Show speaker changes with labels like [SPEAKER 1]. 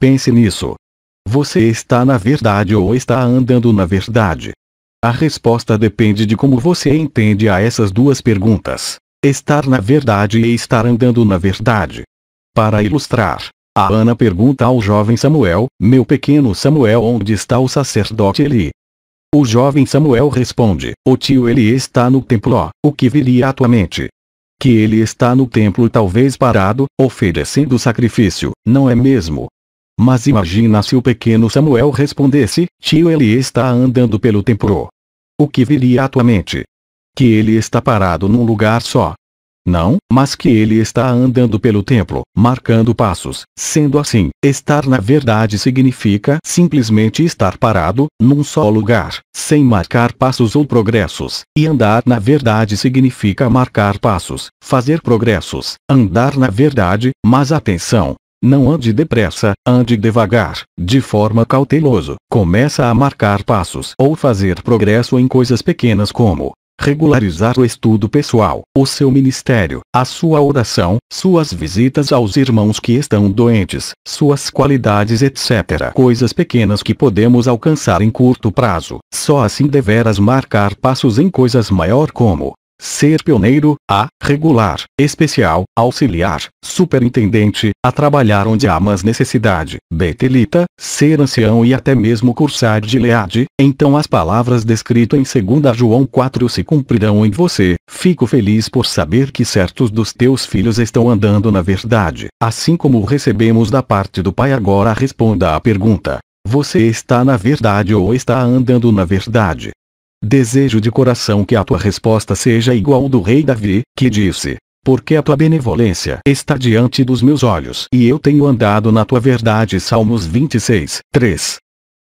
[SPEAKER 1] Pense nisso. Você está na verdade ou está andando na verdade? A resposta depende de como você entende a essas duas perguntas. Estar na verdade e estar andando na verdade. Para ilustrar, a Ana pergunta ao jovem Samuel: Meu pequeno Samuel, onde está o sacerdote Eli? O jovem Samuel responde: O tio Eli está no templo, o que viria à tua mente? Que ele está no templo, talvez parado, oferecendo sacrifício, não é mesmo? Mas imagina se o pequeno Samuel respondesse, tio ele está andando pelo tempo. O que viria à tua mente? Que ele está parado num lugar só. Não, mas que ele está andando pelo templo, marcando passos. Sendo assim, estar na verdade significa simplesmente estar parado, num só lugar, sem marcar passos ou progressos. E andar na verdade significa marcar passos, fazer progressos, andar na verdade, mas atenção, não ande depressa, ande devagar, de forma cauteloso. Começa a marcar passos ou fazer progresso em coisas pequenas como regularizar o estudo pessoal, o seu ministério, a sua oração, suas visitas aos irmãos que estão doentes, suas qualidades, etc. Coisas pequenas que podemos alcançar em curto prazo. Só assim deverás marcar passos em coisas maior como ser pioneiro, a regular, especial, auxiliar, superintendente, a trabalhar onde há mais necessidade, betelita, ser ancião e até mesmo cursar de leade, então as palavras descritas em 2 João 4 se cumprirão em você. Fico feliz por saber que certos dos teus filhos estão andando na verdade, assim como recebemos da parte do Pai agora responda à pergunta. Você está na verdade ou está andando na verdade? Desejo de coração que a tua resposta seja igual do rei Davi, que disse: Porque a tua benevolência está diante dos meus olhos e eu tenho andado na tua verdade. Salmos 26, 3.